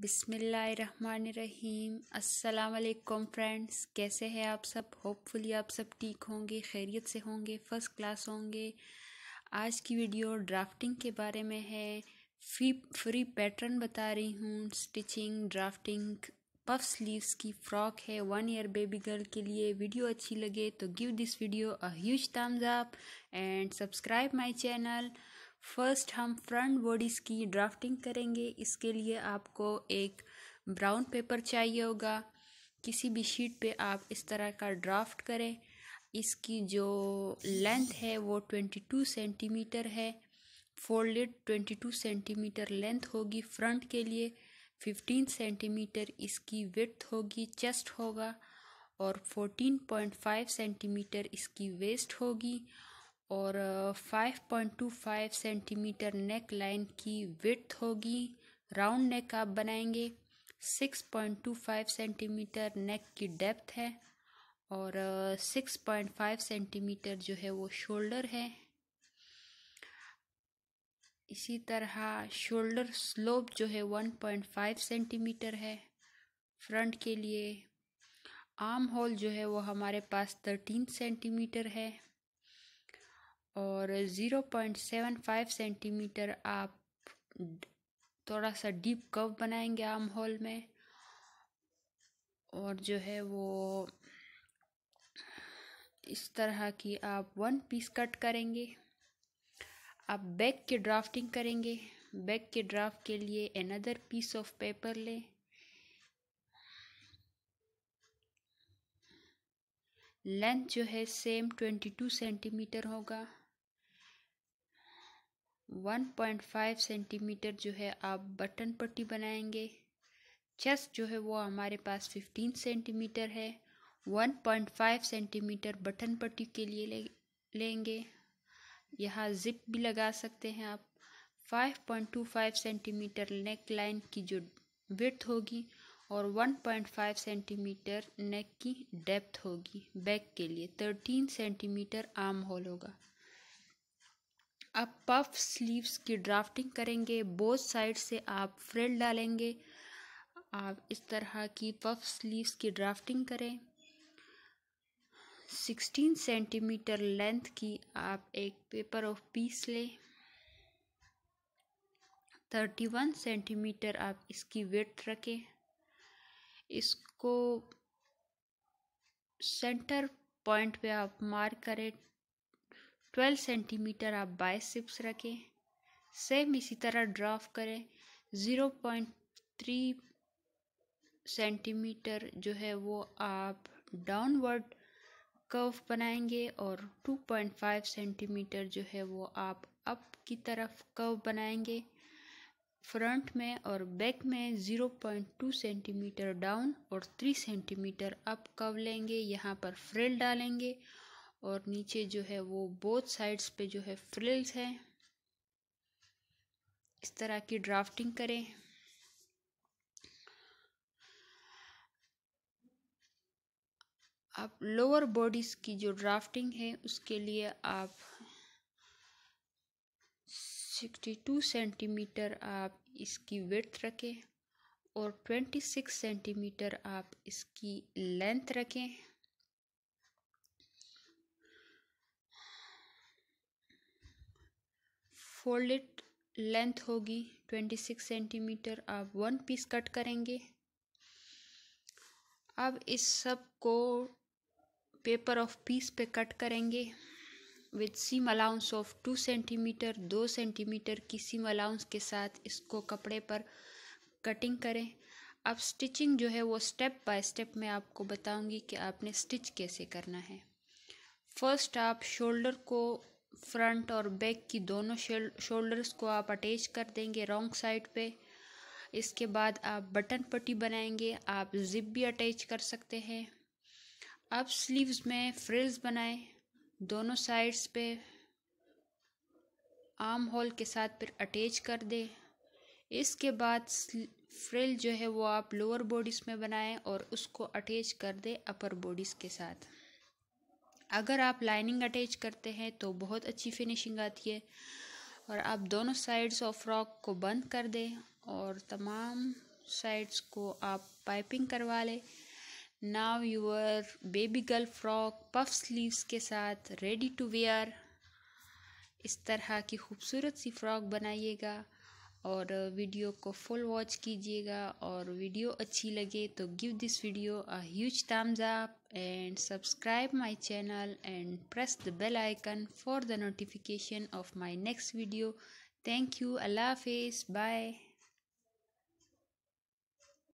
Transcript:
बिसमीम् अल्लाम फ्रेंड्स कैसे हैं आप सब होपफुली आप सब ठीक होंगे खैरियत से होंगे फर्स्ट क्लास होंगे आज की वीडियो ड्राफ्टिंग के बारे में है फ्री फ्री पैटर्न बता रही हूँ स्टिचिंग ड्राफ्टिंग पफ स्लीव्स की फ्रॉक है वन ईयर बेबी गर्ल के लिए वीडियो अच्छी लगे तो give this video a huge thumbs up and subscribe my channel first हम फ्रंट बॉडीज़ की ड्राफ्टिंग करेंगे इसके लिए आपको एक ब्राउन पेपर चाहिए होगा किसी भी शीट पे आप इस तरह का ड्राफ्ट करें इसकी जो लेंथ है वो ट्वेंटी टू सेंटीमीटर है folded twenty two centimetre length होगी फ्रंट के लिए फिफ्टीन सेंटीमीटर इसकी विथ होगी चेस्ट होगा और फोर्टीन पॉइंट फाइव सेंटीमीटर इसकी वेस्ट होगी और 5.25 सेंटीमीटर नेक लाइन की विथ होगी राउंड नेक आप बनाएंगे 6.25 सेंटीमीटर नेक की डेप्थ है और 6.5 सेंटीमीटर जो है वो शोल्डर है इसी तरह शोल्डर स्लोप जो है 1.5 सेंटीमीटर है फ्रंट के लिए आर्म होल जो है वो हमारे पास 13 सेंटीमीटर है और zero point seven five centimetre आप थोड़ा सा डीप कव बनाएंगे आर्म होल में और जो है वो इस तरह की आप वन पीस कट करेंगे आप बैक के ड्राफ्टिंग करेंगे बैक के ड्राफ्ट के लिए अनदर पीस ऑफ पेपर लें लेंथ जो है सेम ट्वेंटी टू सेंटीमीटर होगा 1.5 सेंटीमीटर जो है आप बटन पट्टी बनाएंगे चेस्ट जो है वो हमारे पास 15 सेंटीमीटर है 1.5 सेंटीमीटर बटन पट्टी के लिए ले, लेंगे यहाँ जिप भी लगा सकते हैं आप 5.25 सेंटीमीटर नेक लाइन की जो विथ होगी और 1.5 सेंटीमीटर नेक की डेप्थ होगी बैक के लिए 13 सेंटीमीटर आर्म होल होगा आप पफ स्लीव्स की ड्राफ्टिंग करेंगे बोथ साइड से आप फ्रिल डालेंगे आप इस तरह की पफ स्लीव्स की ड्राफ्टिंग करें सिक्सटीन सेंटीमीटर लेंथ की आप एक पेपर ऑफ पीस लें थर्टी वन सेंटीमीटर आप इसकी वेट रखें इसको सेंटर पॉइंट पे आप मार्क करें 12 सेंटीमीटर आप बाईस सिप्स रखें सेम इसी तरह ड्राफ करें ज़ीरो पॉइंट थ्री सेंटीमीटर जो है वो आप डाउनवर्ड कर्व बनाएंगे और 2.5 सेंटीमीटर जो है वो आप अप की तरफ कर्व बनाएंगे फ्रंट में और बैक में 0.2 सेंटीमीटर डाउन और 3 सेंटीमीटर अप कर्व लेंगे यहाँ पर फ्रेल डालेंगे और नीचे जो है वो बोथ साइड्स पे जो है फ्रिल्स है इस तरह की ड्राफ्टिंग करें आप लोअर बॉडीज़ की जो ड्राफ्टिंग है उसके लिए आप 62 सेंटीमीटर आप इसकी वेथ रखें और 26 सेंटीमीटर आप इसकी लेंथ रखें फोल्डेड लेंथ होगी ट्वेंटी सिक्स सेंटीमीटर आप वन पीस कट करेंगे अब इस सब को पेपर ऑफ पीस पे कट करेंगे with seam allowance of two centimetre दो सेंटीमीटर की सीम अलाउंस के साथ इसको कपड़े पर कटिंग करें अब स्टिचिंग जो है वो स्टेप बाय स्टेप मैं आपको बताऊंगी कि आपने स्टिच कैसे करना है फर्स्ट आप शोल्डर को फ्रंट और बैक की दोनों शोल्डर्स को आप अटैच कर देंगे रॉन्ग साइड पे इसके बाद आप बटन पट्टी बनाएंगे आप जिप भी अटैच कर सकते हैं अब स्लीव्स में फ्रिल्स बनाएं दोनों साइड्स पे आर्म होल के साथ फिर अटैच कर दें इसके बाद फ्रिल जो है वो आप लोअर बॉडीज़ में बनाएं और उसको अटैच कर दें अपर बॉडीज़ के साथ अगर आप लाइनिंग अटैच करते हैं तो बहुत अच्छी फिनिशिंग आती है और आप दोनों साइड्स ऑफ फ्रॉक को बंद कर दें और तमाम साइड्स को आप पाइपिंग करवा लें now your baby girl frock puff sleeves के साथ रेडी टू वेयर इस तरह की खूबसूरत सी फ्रॉक बनाइएगा और वीडियो को फुल वॉच कीजिएगा और वीडियो अच्छी लगे तो give this video a huge thumbs up and subscribe my channel and press the bell icon for the notification of my next video thank you अल्लाह हाफिज़ बाय